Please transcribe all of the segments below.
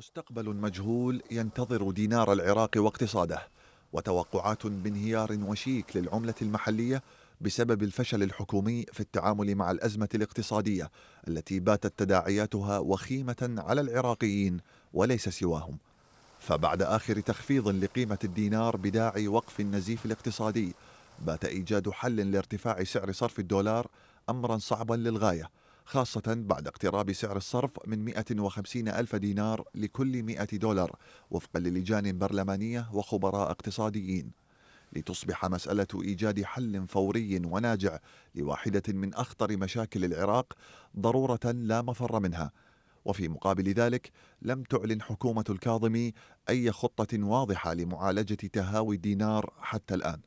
مستقبل مجهول ينتظر دينار العراق واقتصاده وتوقعات بانهيار وشيك للعمله المحليه بسبب الفشل الحكومي في التعامل مع الازمه الاقتصاديه التي باتت تداعياتها وخيمه على العراقيين وليس سواهم فبعد اخر تخفيض لقيمه الدينار بداعي وقف النزيف الاقتصادي بات ايجاد حل لارتفاع سعر صرف الدولار امرا صعبا للغايه خاصة بعد اقتراب سعر الصرف من 150 ألف دينار لكل 100 دولار وفقا للجان برلمانية وخبراء اقتصاديين لتصبح مسألة إيجاد حل فوري وناجع لواحدة من أخطر مشاكل العراق ضرورة لا مفر منها وفي مقابل ذلك لم تعلن حكومة الكاظمي أي خطة واضحة لمعالجة تهاوي الدينار حتى الآن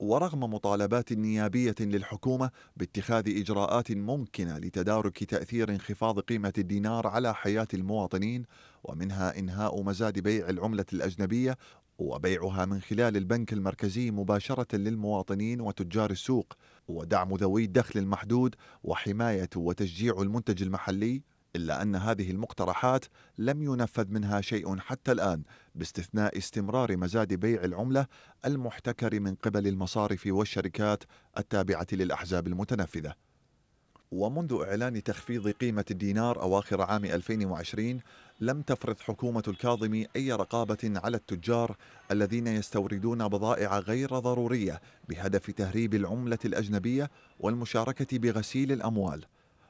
ورغم مطالبات نيابية للحكومة باتخاذ إجراءات ممكنة لتدارك تأثير انخفاض قيمة الدينار على حياة المواطنين ومنها إنهاء مزاد بيع العملة الأجنبية وبيعها من خلال البنك المركزي مباشرة للمواطنين وتجار السوق ودعم ذوي الدخل المحدود وحماية وتشجيع المنتج المحلي إلا أن هذه المقترحات لم ينفذ منها شيء حتى الآن باستثناء استمرار مزاد بيع العملة المحتكر من قبل المصارف والشركات التابعة للأحزاب المتنفذة ومنذ إعلان تخفيض قيمة الدينار أواخر عام 2020 لم تفرض حكومة الكاظم أي رقابة على التجار الذين يستوردون بضائع غير ضرورية بهدف تهريب العملة الأجنبية والمشاركة بغسيل الأموال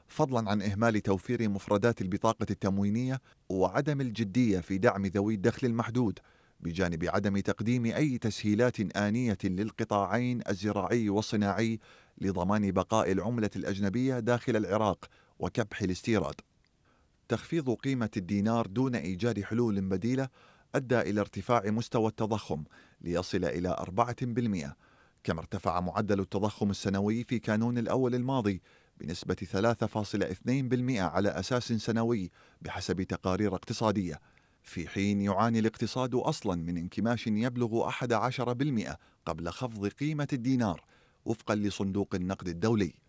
فضلا عن إهمال توفير مفردات البطاقة التموينية وعدم الجدية في دعم ذوي الدخل المحدود بجانب عدم تقديم أي تسهيلات آنية للقطاعين الزراعي والصناعي لضمان بقاء العملة الأجنبية داخل العراق وكبح الاستيراد تخفيض قيمة الدينار دون إيجاد حلول بديلة أدى إلى ارتفاع مستوى التضخم ليصل إلى 4% كما ارتفع معدل التضخم السنوي في كانون الأول الماضي بنسبة 3.2% على أساس سنوي بحسب تقارير اقتصادية في حين يعاني الاقتصاد أصلا من انكماش يبلغ 11% قبل خفض قيمة الدينار وفقا لصندوق النقد الدولي